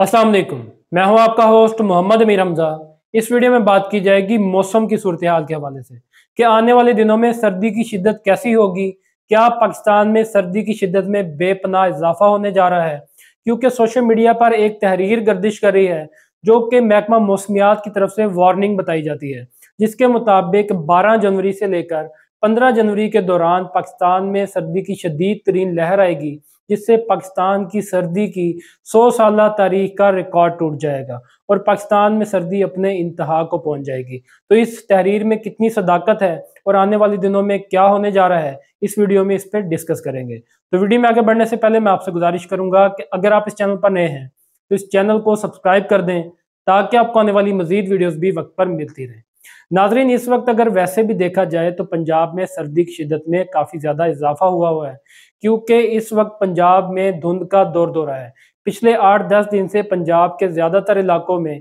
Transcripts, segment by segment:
असल मैं हूं आपका होस्ट मोहम्मद अमीर हमजा इस वीडियो में बात की जाएगी मौसम की सूरत हाल के हवाले से कि आने वाले दिनों में सर्दी की शिद्दत कैसी होगी क्या पाकिस्तान में सर्दी की शिद्दत में बेपनाह इजाफा होने जा रहा है क्योंकि सोशल मीडिया पर एक तहरीर गर्दिश कर रही है जो कि महकमा मौसमियात की तरफ से वार्निंग बताई जाती है जिसके मुताबिक बारह जनवरी से लेकर पंद्रह जनवरी के दौरान पाकिस्तान में सर्दी की शदीद तरीन लहर आएगी जिससे पाकिस्तान की सर्दी की सौ साल तारीख का रिकॉर्ड टूट जाएगा और पाकिस्तान में सर्दी अपने इंतहा को पहुंच जाएगी तो इस तहरीर में कितनी सदाकत है और आने वाले दिनों में क्या होने जा रहा है इस वीडियो में इस पर डिस्कस करेंगे तो वीडियो में आगे बढ़ने से पहले मैं आपसे गुजारिश करूंगा कि अगर आप इस चैनल पर नए हैं तो इस चैनल को सब्सक्राइब कर दें ताकि आपको आने वाली मजीद वीडियोज भी वक्त पर मिलती रहे नाजरीन इस वक्त अगर वैसे भी देखा जाए तो पंजाब में सर्दी की शिदत में काफ़ी ज़्यादा इजाफा हुआ हुआ है क्योंकि इस वक्त पंजाब में धुंध का दौर दौरा है पिछले आठ दस दिन से पंजाब के ज़्यादातर इलाकों में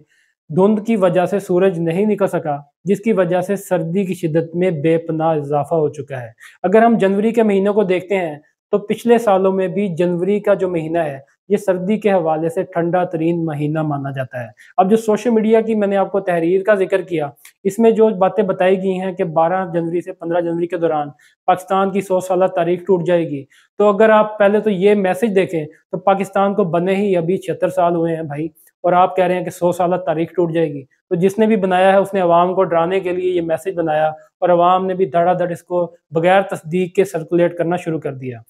धुंध की वजह से सूरज नहीं निकल सका जिसकी वजह से सर्दी की शिदत में बेपनाह इजाफा हो चुका है अगर हम जनवरी के महीनों को देखते हैं तो पिछले सालों में भी जनवरी का जो महीना है ये सर्दी के हवाले से ठंडा तरीन महीना माना जाता है अब जो सोशल मीडिया की मैंने आपको तहरीर का जिक्र किया इसमें जो बातें बताई गई हैं कि 12 जनवरी से 15 जनवरी के दौरान पाकिस्तान की सौ साल तारीख टूट जाएगी तो अगर आप पहले तो ये मैसेज देखें तो पाकिस्तान को बने ही अभी छिहत्तर साल हुए हैं भाई और आप कह रहे हैं कि सौ साल तारीख टूट जाएगी तो जिसने भी बनाया है उसने अवाम को डराने के लिए ये मैसेज बनाया और अवाम ने भी धड़ाधड़ इसको बगैर तस्दीक के सर्कुलेट करना शुरू कर दिया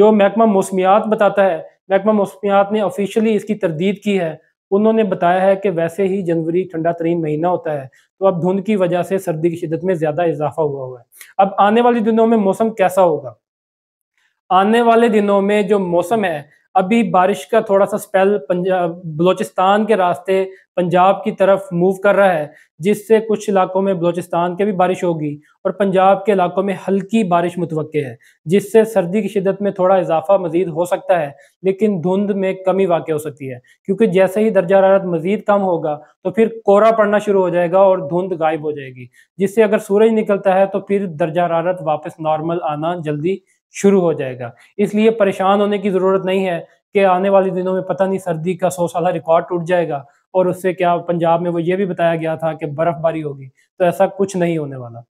जो महकमा मौसमियात बताता है महकमा मौसमियात ने ऑफिशियली इसकी तरदीद की है उन्होंने बताया है कि वैसे ही जनवरी ठंडा तरीन महीना होता है तो अब धुंध की वजह से सर्दी की शिदत में ज़्यादा इजाफा हुआ हुआ है अब आने वाले दिनों में मौसम कैसा होगा आने वाले दिनों में जो मौसम है अभी बारिश का थोड़ा सा स्पेल पंजाब बलोचिस्तान के रास्ते पंजाब की तरफ मूव कर रहा है जिससे कुछ इलाकों में बलोचिस्तान के भी बारिश होगी और पंजाब के इलाकों में हल्की बारिश मुतव है जिससे सर्दी की शिदत में थोड़ा इजाफा मजीद हो सकता है लेकिन धुंध में कमी वाक़ हो सकती है क्योंकि जैसे ही दर्जा हरारत मजीद कम होगा तो फिर कोहरा पड़ना शुरू हो जाएगा और धुंध गायब हो जाएगी जिससे अगर सूरज निकलता है तो फिर दर्जा हरारत वापस नॉर्मल आना जल्दी शुरू हो जाएगा इसलिए परेशान होने की ज़रूरत नहीं है कि आने वाले दिनों में पता नहीं सर्दी का सौ साल रिकॉर्ड टूट जाएगा और उससे क्या पंजाब में वो ये भी बताया गया था कि बर्फबारी होगी तो ऐसा कुछ नहीं होने वाला